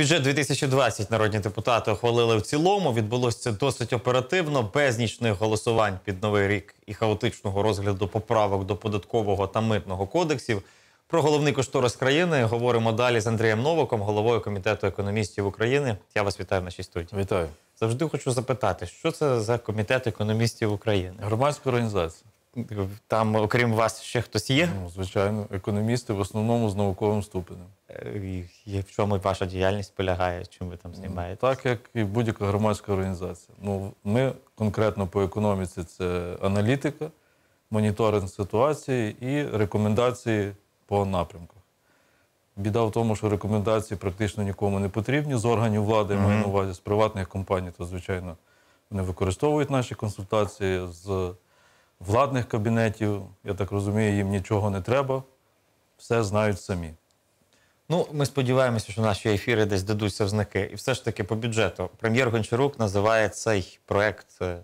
Бюджет 2020 народні депутати ухвалили в цілому. Відбулося це досить оперативно, без нічних голосувань під новий рік і хаотичного розгляду поправок до податкового та митного кодексів. Про головний кошторис країни говоримо далі з Андрієм Новаком, головою комітету економістів України. Я вас вітаю в нашій студії. Вітаю завжди. Хочу запитати, що це за комітет економістів України, громадська організація. Там, окрім вас, ще хтось є? Ну, звичайно, економісти в основному з науковим ступенем. Е, і в чому ваша діяльність полягає, чим ви там ну, знімаєте? Так, як і будь-яка громадська організація. Ну, Ми конкретно по економіці це аналітика, моніторинг ситуації і рекомендації по напрямках. Біда в тому, що рекомендації практично нікому не потрібні з органів влади, mm -hmm. маю на увазі, з приватних компаній, то, звичайно, вони використовують наші консультації з владних кабінетів, я так розумію, їм нічого не треба, все знають самі. Ну, ми сподіваємося, що наші ефіри десь дадуться в знаки. І все ж таки по бюджету. Прем'єр Гончарук називає цей проект е,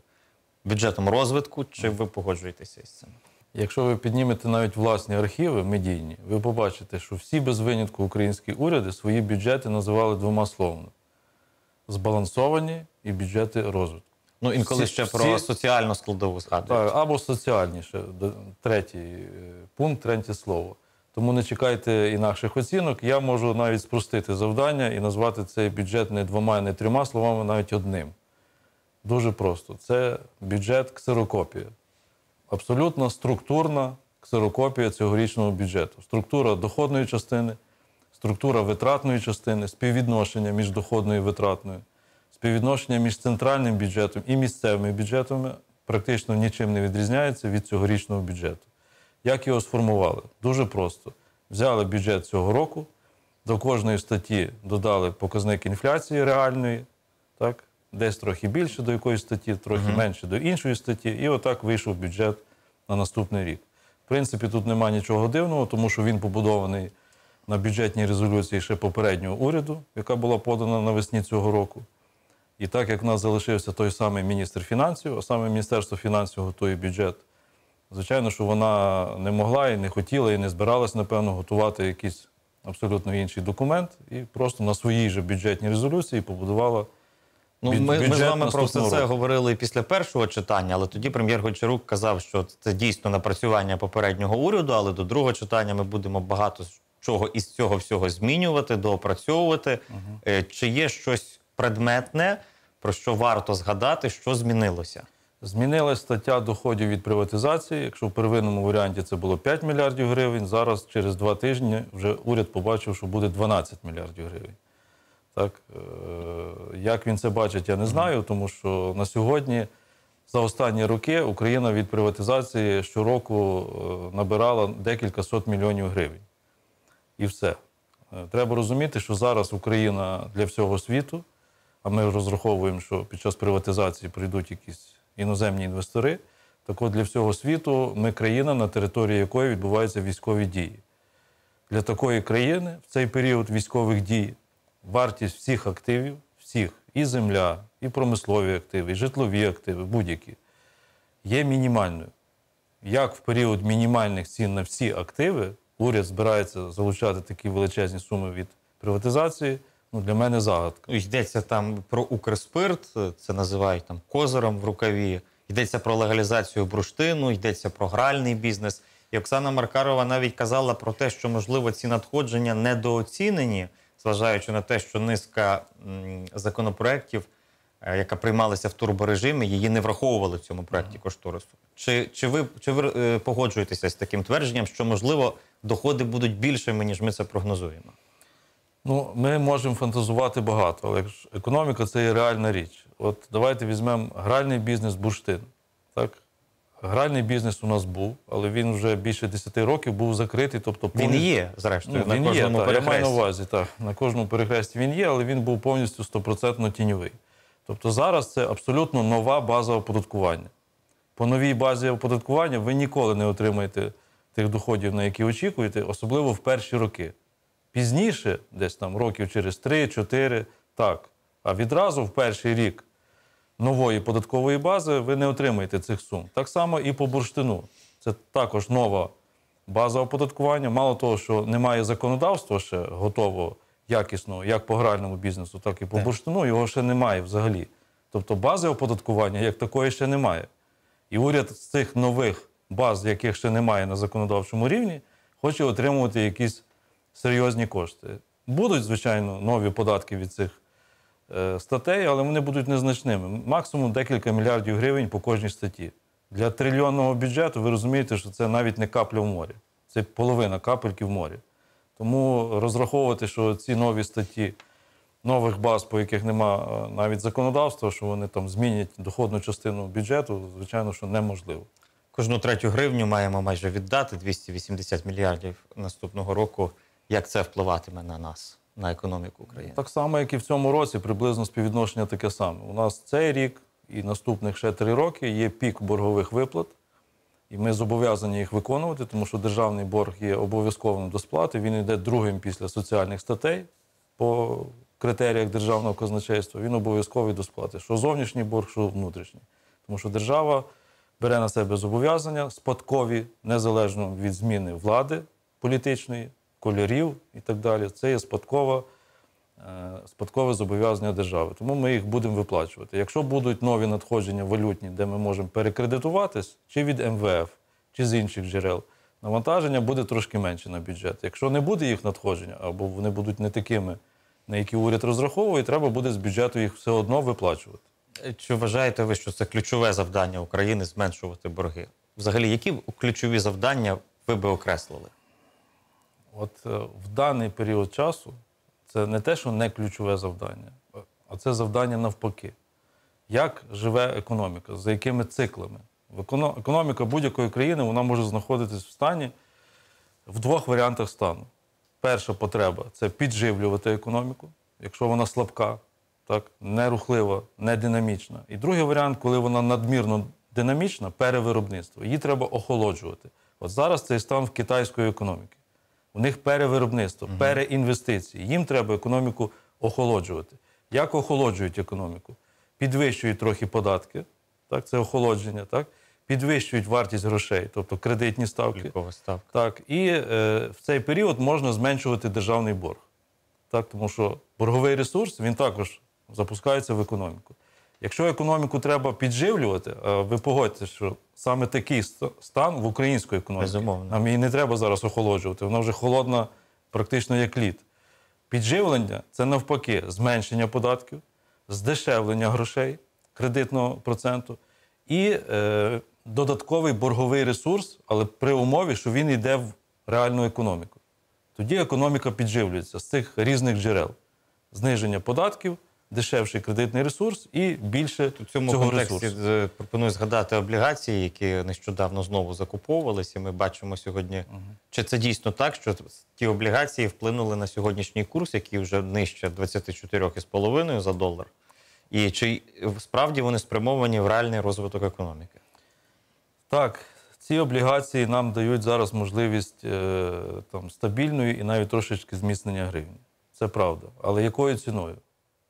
бюджетом розвитку. Чи ви погоджуєтеся із цим? Якщо ви піднімете навіть власні архіви медійні, ви побачите, що всі без винятку українські уряди свої бюджети називали двома словами: збалансовані і бюджети розвитку. Ну, інколи всі, ще про всі... соціальну складову згадують. Або соціальніше, третій е, пункт, третє слово. Тому не чекайте інакших оцінок. Я можу навіть спростити завдання і назвати цей бюджет не двома, не трьома словами, навіть одним. Дуже просто. Це бюджет ксерокопія. Абсолютно структурна ксерокопія цьогорічного бюджету. Структура доходної частини, структура витратної частини, співвідношення між доходною і витратною співвідношення між центральним бюджетом і місцевими бюджетами практично нічим не відрізняється від цьогорічного бюджету. Як його сформували? Дуже просто. Взяли бюджет цього року, до кожної статті додали показник інфляції реальної, так? десь трохи більше до якоїсь статті, трохи uh менше до іншої статті, і отак вийшов бюджет на наступний рік. В принципі, тут немає нічого дивного, тому що він побудований на бюджетній резолюції ще попереднього уряду, яка була подана навесні цього року. І так як в нас залишився той самий міністр фінансів, а саме Міністерство фінансів готує бюджет, звичайно, що вона не могла і не хотіла, і не збиралась, напевно, готувати якийсь абсолютно інший документ і просто на своїй же бюджетній резолюції побудувала. Ну, ми, ми з вами про все це року. говорили після першого читання, але тоді прем'єр Гончарук казав, що це дійсно напрацювання попереднього уряду, але до другого читання ми будемо багато чого із цього всього змінювати, доопрацьовувати. Угу. Чи є щось предметне, про що варто згадати, що змінилося. Змінилася стаття доходів від приватизації. Якщо в первинному варіанті це було 5 мільярдів гривень, зараз через два тижні вже уряд побачив, що буде 12 мільярдів гривень. Так, е, Як він це бачить, я не знаю, тому що на сьогодні, за останні роки, Україна від приватизації щороку е, набирала декілька сот мільйонів гривень. І все. Е, треба розуміти, що зараз Україна для всього світу а ми розраховуємо, що під час приватизації прийдуть якісь іноземні інвестори. Так от для всього світу ми країна, на території якої відбуваються військові дії. Для такої країни в цей період військових дій вартість всіх активів, всіх, і земля, і промислові активи, і житлові активи, будь-які, є мінімальною. Як в період мінімальних цін на всі активи уряд збирається залучати такі величезні суми від приватизації ну, для мене загадка. Ну, йдеться там про Укрспирт, це називають там козиром в рукаві. Йдеться про легалізацію бурштину, йдеться про гральний бізнес. І Оксана Маркарова навіть казала про те, що можливо ці надходження недооцінені, зважаючи на те, що низка законопроєктів, е, яка приймалася в турборежимі, її не враховували в цьому проєкті кошторису. Чи чи ви чи ви е, погоджуєтеся з таким твердженням, що можливо доходи будуть більшими ніж ми це прогнозуємо? Ну, ми можемо фантазувати багато, але економіка це є реальна річ. От давайте візьмемо гральний бізнес бурштин. Так? Гральний бізнес у нас був, але він вже більше 10 років був закритий. Тобто повністю... Він є, зрештою, ну, він на кожному перехресті. я маю на увазі, так. На кожному перехресті він є, але він був повністю 100% тіньовий. Тобто зараз це абсолютно нова база оподаткування. По новій базі оподаткування ви ніколи не отримаєте тих доходів, на які очікуєте, особливо в перші роки. Пізніше, десь там років через 3-4, так. А відразу в перший рік нової податкової бази ви не отримаєте цих сум. Так само і по бурштину. Це також нова база оподаткування. Мало того, що немає законодавства ще готового якісного, як по гральному бізнесу, так і по бурштину. Його ще немає взагалі. Тобто бази оподаткування як такої ще немає. І уряд з цих нових баз, яких ще немає на законодавчому рівні, хоче отримувати якісь серйозні кошти. Будуть, звичайно, нові податки від цих е, статей, але вони будуть незначними. Максимум декілька мільярдів гривень по кожній статті. Для трильйонного бюджету ви розумієте, що це навіть не капля в морі, це половина капельки в морі. Тому розраховувати, що ці нові статті нових баз, по яких нема е, навіть законодавства, що вони там змінять доходну частину бюджету, звичайно, що неможливо. Кожну третю гривню маємо майже віддати 280 мільярдів наступного року як це впливатиме на нас, на економіку України. Так само, як і в цьому році, приблизно співвідношення таке саме. У нас цей рік і наступних ще три роки є пік боргових виплат, і ми зобов'язані їх виконувати, тому що державний борг є обов'язковим до сплати. Він йде другим після соціальних статей по критеріях державного казначейства. Він обов'язковий до сплати. Що зовнішній борг, що внутрішній. Тому що держава. Бере на себе зобов'язання спадкові незалежно від зміни влади політичної, кольорів і так далі. Це є спадкова, е, спадкове зобов'язання держави. Тому ми їх будемо виплачувати. Якщо будуть нові надходження валютні, де ми можемо перекредитуватись, чи від МВФ, чи з інших джерел, навантаження буде трошки менше на бюджет. Якщо не буде їх надходження, або вони будуть не такими, на які уряд розраховує, треба буде з бюджету їх все одно виплачувати. Е, чи вважаєте ви, що це ключове завдання України зменшувати борги? Взагалі, які ключові завдання ви би окреслили? От е, в даний період часу це не те, що не ключове завдання, а це завдання навпаки. Як живе економіка, за якими циклами? Економіка будь-якої країни вона може знаходитись в стані в двох варіантах стану. Перша потреба це підживлювати економіку, якщо вона слабка, так, нерухлива, не динамічна. І другий варіант, коли вона надмірно динамічна, перевиробництво. Її треба охолоджувати. От зараз цей стан в китайської економіки у них перевиробництво, переінвестиції. Їм треба економіку охолоджувати. Як охолоджують економіку? Підвищують трохи податки, так, це охолодження, так, підвищують вартість грошей, тобто кредитні ставки. ставка. Так, І е, в цей період можна зменшувати державний борг. Так, Тому що борговий ресурс він також запускається в економіку. Якщо економіку треба підживлювати, е, ви погодьтеся, що саме такий стан в української економіці. Безумовно. нам її не треба зараз охолоджувати. Вона вже холодна, практично як лід. Підживлення це навпаки зменшення податків, здешевлення грошей кредитного проценту і е, додатковий борговий ресурс, але при умові, що він йде в реальну економіку. Тоді економіка підживлюється з цих різних джерел: зниження податків дешевший кредитний ресурс і більше У цьому цього контексті ресурсу. пропоную згадати облігації, які нещодавно знову закуповувалися. Ми бачимо сьогодні, угу. чи це дійсно так, що ті облігації вплинули на сьогоднішній курс, який вже нижче 24,5 за долар. І чи справді вони спрямовані в реальний розвиток економіки? Так, ці облігації нам дають зараз можливість е, там стабільної і навіть трошечки зміцнення гривні. Це правда. Але якою ціною?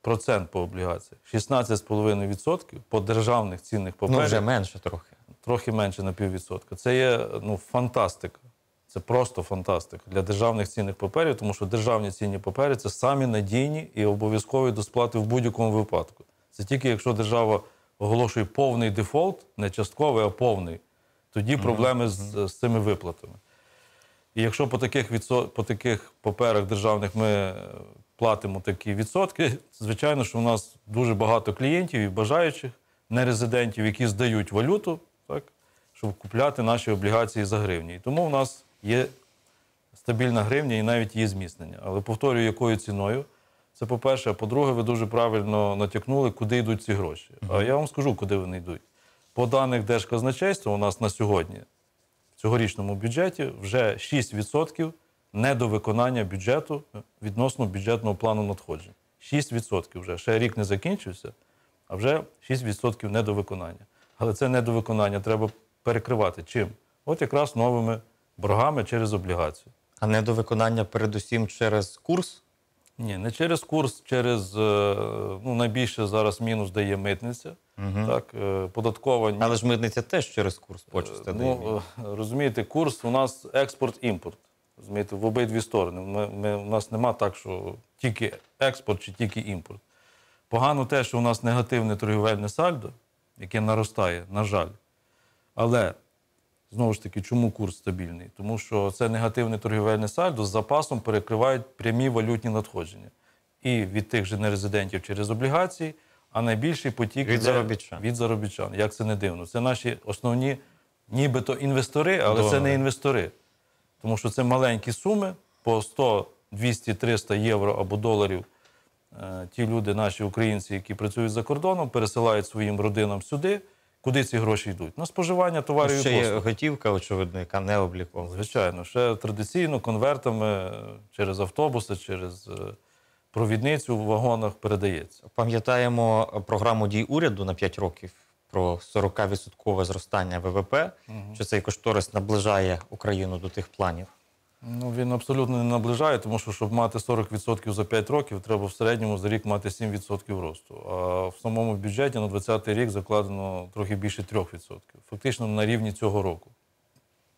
процент по облігаціях, 16,5% по державних цінних паперах. Ну, вже менше трохи. Трохи менше на піввідсотка. Це є ну, фантастика. Це просто фантастика для державних цінних паперів, тому що державні цінні папери це самі надійні і обов'язкові до сплати в будь-якому випадку. Це тільки якщо держава оголошує повний дефолт, не частковий, а повний, тоді проблеми mm -hmm. з, з цими виплатами. І якщо по таких відсо... по таких паперах державних ми платимо такі відсотки. Звичайно, що у нас дуже багато клієнтів і бажаючих нерезидентів, які здають валюту, так, щоб купляти наші облігації за гривні. І тому у нас є стабільна гривня і навіть її зміцнення. Але повторюю, якою ціною. Це по-перше, а по-друге, ви дуже правильно натякнули, куди йдуть ці гроші. А я вам скажу, куди вони йдуть. По даних Держказначейства, у нас на сьогодні в цьогорічному бюджеті вже 6% недовиконання бюджету е, відносно бюджетного плану надходжень. 6% вже. Ще рік не закінчився, а вже 6% недовиконання. Але це недовиконання треба перекривати. Чим? От якраз новими боргами через облігацію. А недовиконання передусім через курс? Ні, не через курс, через е, ну найбільше зараз мінус дає митниця. Угу. Так, е, податкова. Але ж митниця теж через курс почасти ну, дає. Розумієте, курс у нас експорт-імпорт розумієте, в обидві сторони. Ми, ми, У нас нема так, що тільки експорт чи тільки імпорт. Погано те, що у нас негативне торгівельне сальдо, яке наростає, на жаль. Але знову ж таки, чому курс стабільний? Тому що це негативне торгівельне сальдо з запасом перекривають прямі валютні надходження. І від тих же нерезидентів через облігації, а найбільший потік від заробітчан. від заробітчан. Як це не дивно? Це наші основні, нібито інвестори, але Добре. це не інвестори тому що це маленькі суми по 100, 200, 300 євро або доларів. Е, ті люди, наші українці, які працюють за кордоном, пересилають своїм родинам сюди, куди ці гроші йдуть. На споживання товарів і послуг. Ще є готівка, очевидно, яка не облікована. Звичайно, ще традиційно конвертами через автобуси, через е, провідницю в вагонах передається. Пам'ятаємо е, програму дій уряду на 5 років про 40% зростання ВВП, угу. що цей кошторис наближає Україну до тих планів? Ну він абсолютно не наближає, тому що щоб мати 40% за 5 років, треба в середньому за рік мати 7% росту. А в самому бюджеті на 2020 рік закладено трохи більше 3%. Фактично на рівні цього року.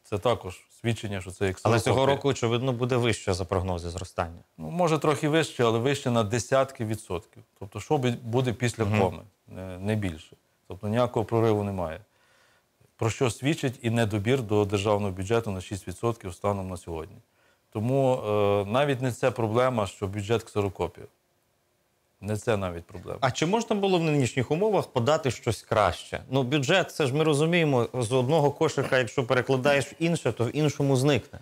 Це також свідчення, що це як Але цього року, очевидно, буде вище за прогнози зростання. Ну, може, трохи вище, але вище на десятки відсотків. Тобто, що буде після коми, угу. Е, не більше. Тобто ніякого прориву немає. Про що свідчить і недобір до державного бюджету на 6% станом на сьогодні. Тому е, навіть не це проблема, що бюджет ксерокопів. Не це навіть проблема. А чи можна було в нинішніх умовах подати щось краще? Ну, бюджет, це ж ми розуміємо, з одного кошика, якщо перекладаєш в інше, то в іншому зникне.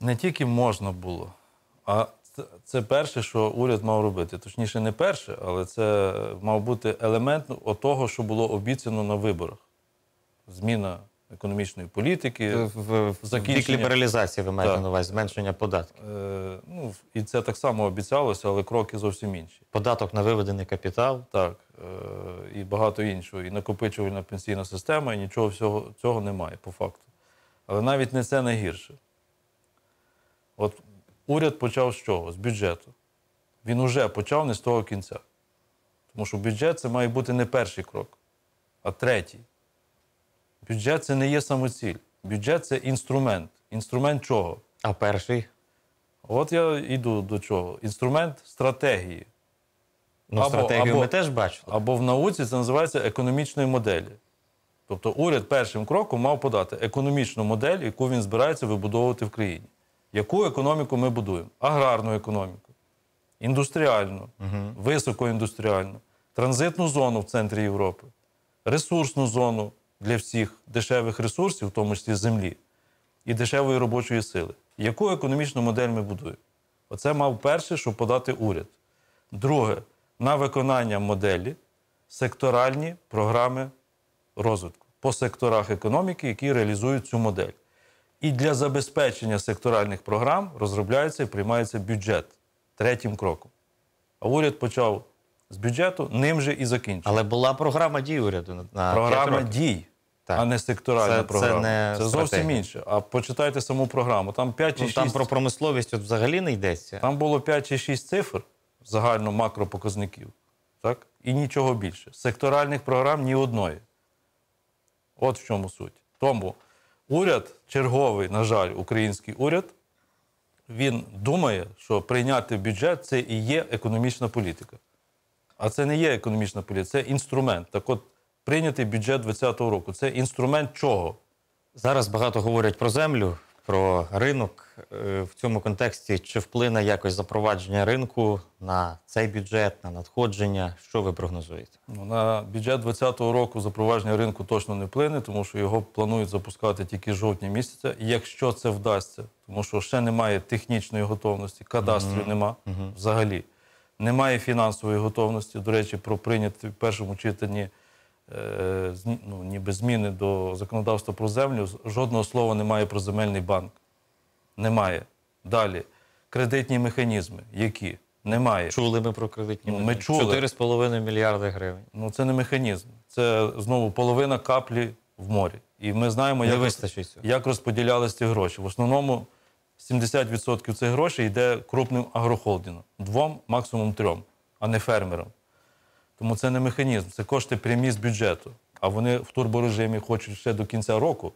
Не тільки можна було, а це перше, що уряд мав робити. Точніше, не перше, але це мав бути елемент того, що було обіцяно на виборах. Зміна економічної політики, е, в, закінчення... Вік лібералізації ви маєте на увазі, зменшення податків. Е, ну, І це так само обіцялося, але кроки зовсім інші. Податок на виведений капітал. Так, е, і багато іншого. І накопичувальна пенсійна система, і нічого всього цього немає по факту. Але навіть не це найгірше. От Уряд почав з чого? З бюджету. Він уже почав не з того кінця. Тому що бюджет це має бути не перший крок, а третій. Бюджет це не є самоціль. Бюджет це інструмент. Інструмент чого? А перший? От я йду до чого. Інструмент стратегії. Ну, або, стратегію або, ми теж бачили. Або в науці це називається економічною моделі. Тобто уряд першим кроком мав подати економічну модель, яку він збирається вибудовувати в країні яку економіку ми будуємо: аграрну економіку, індустріальну, угу. високоіндустріальну, транзитну зону в центрі Європи, ресурсну зону для всіх дешевих ресурсів, в тому числі землі, і дешевої робочої сили. Яку економічну модель ми будуємо? Оце мав перше, щоб подати уряд. Друге, на виконання моделі секторальні програми розвитку по секторах економіки, які реалізують цю модель. І для забезпечення секторальних програм розробляється і приймається бюджет третім кроком. А уряд почав з бюджету, ним же і закінчив. Але була програма дій уряду на програма дій, так. а не секторальна це, програма. Це, не це зовсім інше. А почитайте саму програму. Там 5 ну, 6... там про промисловість от взагалі не йдеться. Там було 5 чи 6 цифр загально макропоказників, так і нічого більше. Секторальних програм ні одної. От в чому суть. Тому уряд, черговий, на жаль, український уряд, він думає, що прийняти бюджет це і є економічна політика. А це не є економічна політика, це інструмент. Так от прийнятий бюджет 2020 року це інструмент чого? Зараз багато говорять про землю про ринок е, в цьому контексті. Чи вплине якось запровадження ринку на цей бюджет, на надходження? Що ви прогнозуєте? Ну, на бюджет 2020 року запровадження ринку точно не вплине, тому що його планують запускати тільки жовтні місяця, якщо це вдасться, тому що ще немає технічної готовності, кадастрів mm -hmm. нема mm -hmm. взагалі. Немає фінансової готовності. До речі, про прийняти в першому читанні Е, ну, ніби зміни до законодавства про землю, жодного слова немає про земельний банк. Немає. Далі. Кредитні механізми. Які? Немає. Чули ми про кредитні ну, механізми. Ми чули. 4,5 мільярди гривень. Ну це не механізм. Це знову половина каплі в морі. І ми знаємо, як, як розподілялись ці гроші. В основному 70% цих грошей йде крупним агрохолдингам. двом, максимум трьом, а не фермерам. Тому це не механізм, це кошти прямі з бюджету. А вони в турборежимі хочуть ще до кінця року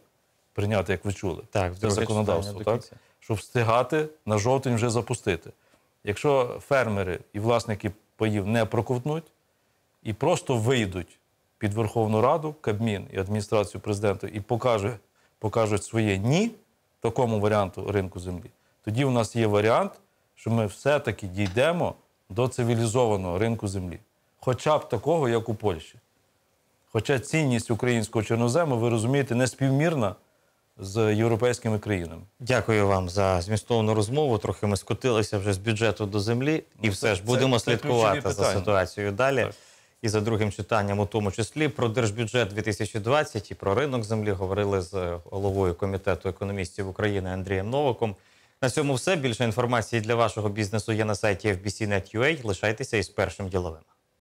прийняти, як ви чули, так, це законодавство, так? щоб встигати на жовтень вже запустити. Якщо фермери і власники паїв не проковтнуть і просто вийдуть під Верховну Раду, Кабмін і адміністрацію президента і покажуть, покажуть своє ні такому варіанту ринку землі, тоді у нас є варіант, що ми все-таки дійдемо до цивілізованого ринку землі хоча б такого, як у Польщі. Хоча цінність українського чорнозему, ви розумієте, не співмірна з європейськими країнами. Дякую вам за змістовну розмову. Трохи ми скотилися вже з бюджету до землі, і ну, все ж будемо слідкувати за ситуацією далі. І за другим читанням, у тому числі, про держбюджет 2020 і про ринок землі говорили з головою комітету економістів України Андрієм Новаком. На цьому все більше інформації для вашого бізнесу є на сайті fbc.net.ua. Лишайтеся із першим діловим.